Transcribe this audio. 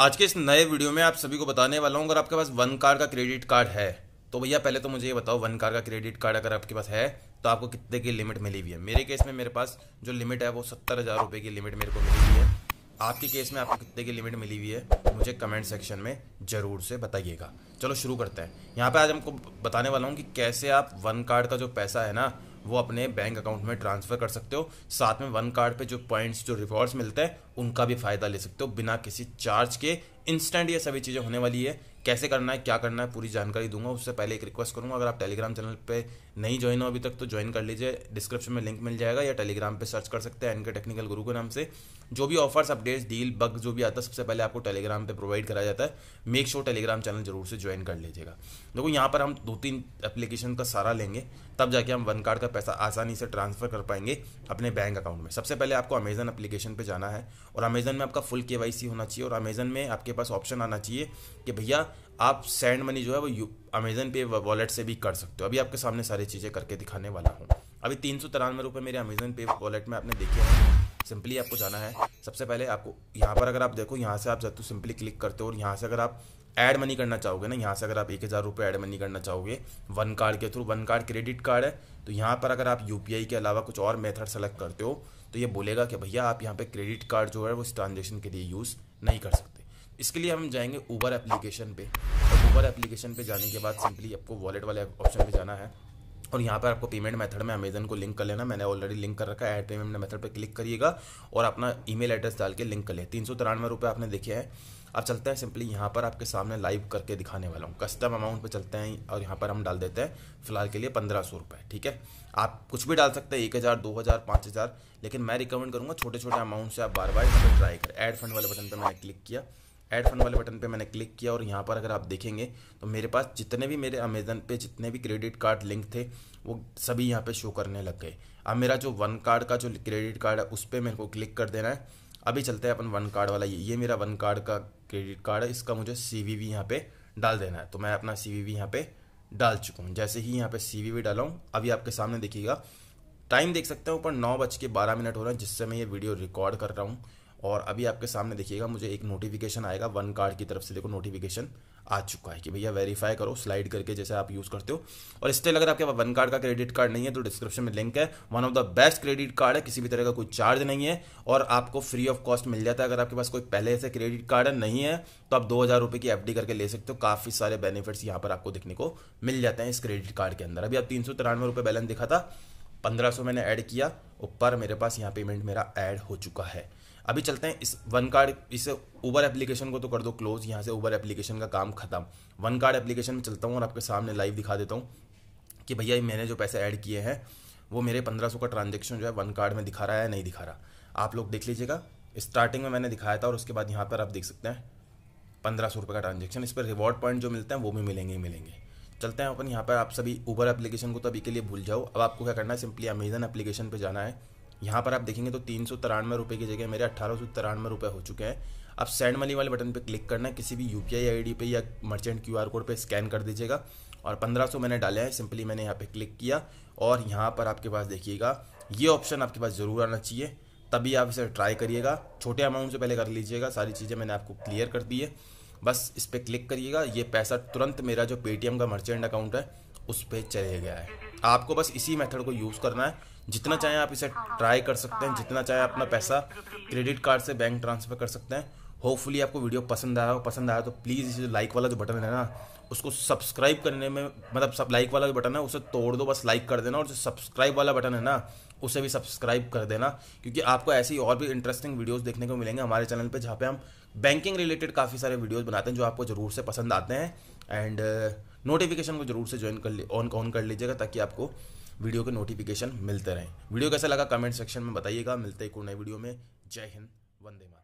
आज के इस नए वीडियो में आप सभी को बताने वाला हूँ अगर आपके पास वन कार का क्रेडिट कार्ड है तो भैया पहले तो मुझे ये बताओ वन कार का क्रेडिट कार्ड अगर आपके पास है तो आपको कितने की लिमिट मिली हुई है मेरे केस में मेरे पास जो लिमिट है वो सत्तर हज़ार रुपये की लिमिट मेरे को मिली हुई है आपके केस में आपको कितने की लिमिट मिली हुई है मुझे कमेंट सेक्शन में ज़रूर से बताइएगा चलो शुरू करते हैं यहाँ पर आज हमको बताने वाला हूँ कि कैसे आप वन कार्ड का जो पैसा है ना वो अपने बैंक अकाउंट में ट्रांसफ़र कर सकते हो साथ में वन कार्ड पे जो पॉइंट्स जो रिवॉर्ड्स मिलते हैं उनका भी फ़ायदा ले सकते हो बिना किसी चार्ज के इंस्टेंट ये सभी चीज़ें होने वाली है कैसे करना है क्या करना है पूरी जानकारी दूंगा उससे पहले एक रिक्वेस्ट करूंगा अगर आप टेलीग्राम चैनल पे नहीं ज्वाइन हो अभी तक तो ज्वाइन कर लीजिए डिस्क्रिप्शन में लिंक मिल जाएगा या टेलीग्राम पे सर्च कर सकते हैं एन के टेक्निकल गुरु के नाम से जो भी ऑफर्स अपडेट्स डील बग जो भी आता है सबसे पहले आपको टेलीग्राम पर प्रोवाइड कराया जाता है मेक श्योर टेलीग्राम चैनल जरूर से ज्वाइन कर लीजिएगा देखो यहाँ पर हम दो तीन एप्लीकेशन का सारा लेंगे तब जाके हम वन कार्ड का पैसा आसानी से ट्रांसफर कर पाएंगे अपने बैंक अकाउंट में सबसे पहले आपको अमेजन एप्लीकेशन पर जाना है और अमेजन में आपका फुल के होना चाहिए और अमेजन में आपके पास ऑप्शन आना चाहिए कि भैया आप सेंड मनी जो है वो अमेजन पे वॉलेट से भी कर सकते हो अभी आपके सामने सारी चीज़ें करके दिखाने वाला हूँ अभी तीन सौ तिरानवे रुपये मेरे अमेजन पे वॉलेट में आपने देखे हैं सिंपली आपको जाना है सबसे पहले आपको यहाँ पर अगर आप देखो यहाँ से आप जब सिंपली क्लिक करते हो और यहाँ से अगर आप ऐड मनी करना चाहोगे ना यहाँ से अगर आप एक हज़ार रुपये ऐड मनी करना चाहोगे वन कार्ड के through one card credit card है तो यहाँ पर अगर आप यू के अलावा कुछ और मेथड सेलेक्ट करते हो तो ये बोलेगा कि भैया आप यहाँ पे क्रेडिट कार्ड जो है वो इस ट्रांजेक्शन के लिए यूज़ नहीं कर सकते इसके लिए हम जाएंगे ऊबर एप्लीकेशन पे और ऊबर एप्लीकेशन पे जाने के बाद सिंपली आपको वॉलेट वाले ऑप्शन पे जाना है और यहाँ पर आपको पेमेंट मेथड में अमेजन को लिंक कर लेना मैंने ऑलरेडी लिंक कर रखा है ऐड पेमेंट मेथड पर क्लिक करिएगा और अपना ईमेल एड्रेस डाल के लिंक कर ले तीन सौ तिरानवे रुपये आपने देखे हैं अब चलते हैं सिंपली यहाँ पर आपके सामने लाइव करके दिखाने वाला हूँ कस्टम अमाउंट पे चलते हैं और यहाँ पर हम डाल देते हैं फिलहाल के लिए पंद्रह सौ रुपये ठीक है आप कुछ भी डाल सकते हैं एक हज़ार दो हज़ार पाँच हज़ार लेकिन मैं रिकमेंड करूँगा छोटे छोटे अमाउंट से आप बार बार इसमें ट्राई करें एड फंड वाले बटन पर मैंने क्लिक किया ऐड फन वाले बटन पे मैंने क्लिक किया और यहाँ पर अगर आप देखेंगे तो मेरे पास जितने भी मेरे अमेज़न पे जितने भी क्रेडिट कार्ड लिंक थे वो सभी यहाँ पे शो करने लग गए अब मेरा जो वन कार्ड का जो क्रेडिट कार्ड है उस पर मेरे को क्लिक कर देना है अभी चलते हैं अपन वन कार्ड वाला ये ये मेरा वन कार्ड का क्रेडिट कार्ड है इसका मुझे सी वी वी यहाँ पे डाल देना है तो मैं अपना सी वी वी यहाँ पे डाल चुका हूँ जैसे ही यहाँ पे सी वी वी डाला हूँ अभी आपके सामने देखिएगा टाइम देख सकते हैं ऊपर नौ बज के बारह मिनट हो रहा है जिससे मैं ये वीडियो रिकॉर्ड कर रहा हूँ और अभी आपके सामने देखिएगा मुझे एक नोटिफिकेशन आएगा वन कार्ड की तरफ से देखो नोटिफिकेशन आ चुका है कि भैया वेरीफाई करो स्लाइड करके जैसे आप यूज़ करते हो और स्टिल अगर आपके पास वन कार्ड का क्रेडिट कार्ड नहीं है तो डिस्क्रिप्शन में लिंक है one of the best credit card है किसी भी तरह का कोई चार्ज नहीं है और आपको फ्री ऑफ कॉस्ट मिल जाता है अगर आपके पास कोई पहले से क्रेडिट कार्ड नहीं है तो आप दो हज़ार की एफ करके ले सकते हो काफ़ी सारे बेनिफिट्स यहाँ पर आपको देखने को मिल जाते हैं इस क्रेडिट कार्ड के अंदर अभी आप तीन सौ तिरानवे बैलेंस दिखा था पंद्रह सौ मैंने ऐड किया ऊपर मेरे पास यहाँ पेमेंट मेरा ऐड हो चुका है अभी चलते हैं इस वन कार्ड इस ऊबर एप्लीकेशन को तो कर दो क्लोज यहाँ से ऊबर एप्लीकेशन का काम खत्म वन कार्ड एप्लीकेशन में चलता हूँ और आपके सामने लाइव दिखा देता हूँ कि भैया मैंने जो पैसे ऐड किए हैं वो मेरे पंद्रह सौ का ट्रांजेक्शन जो है वन कार्ड में दिखा रहा है या नहीं दिखा रहा आप लोग देख लीजिएगा स्टार्टिंग में मैंने दिखाया था और उसके बाद यहाँ पर आप देख सकते हैं पंद्रह सौ रुपये का ट्रांजेक्शन इस पर रिवॉर्ड पॉइंट जो मिलते हैं वो भी मिलेंगे ही मिलेंगे चलते हैं अपन यहाँ पर आप सभी ऊबर एप्लीकेशन को तो अभी के लिए भूल जाओ अब आपको क्या करना है सिंपली अमेजन एप्लीकेशन पर जाना है यहाँ पर आप देखेंगे तो तीन सौ तिरानवे रुपये की जगह मेरे अट्ठारह सौ तिरानवे रुपये हो चुके हैं आप सेंड मनी वाले बटन पर क्लिक करना है किसी भी U P I I D पर या मर्चेंट क्यू आर कोड पर स्कैन कर दीजिएगा और पंद्रह सौ मैंने डाले हैं सिंपली मैंने यहाँ पे क्लिक किया और यहाँ पर आपके पास देखिएगा ये ऑप्शन आपके पास ज़रूर आना चाहिए तभी आप इसे ट्राई करिएगा छोटे अमाउंट से पहले कर लीजिएगा सारी चीज़ें मैंने आपको क्लियर कर दी है बस इस पर क्लिक करिएगा ये पैसा तुरंत मेरा जो पेटीएम का मर्चेंट अकाउंट है उस पर चले गया है आपको बस इसी मेथड को यूज़ करना है जितना चाहें आप इसे ट्राई कर सकते हैं जितना चाहें अपना पैसा क्रेडिट कार्ड से बैंक ट्रांसफ़र कर सकते हैं होपफुली आपको वीडियो पसंद आया हो पसंद आया तो प्लीज़ इसे लाइक वाला जो बटन है ना उसको सब्सक्राइब करने में मतलब सब लाइक वाला जो बटन है उसे तोड़ दो बस लाइक कर देना और जो सब्सक्राइब वाला बटन है ना उसे भी सब्सक्राइब कर देना क्योंकि आपको ऐसी और भी इंटरेस्टिंग वीडियोस देखने को मिलेंगे हमारे चैनल पे जहाँ पे हम बैंकिंग रिलेटेड काफ़ी सारे वीडियोस बनाते हैं जो आपको ज़रूर से पसंद आते हैं एंड नोटिफिकेशन को जरूर से ज्वाइन कर ले ऑन ऑन कर लीजिएगा ताकि आपको वीडियो के नोटिफिकेशन मिलते रहें वीडियो कैसा लगा कमेंट सेक्शन में बताइएगा मिलते हैं एक नए वीडियो में जय हिंद वंदे मातरम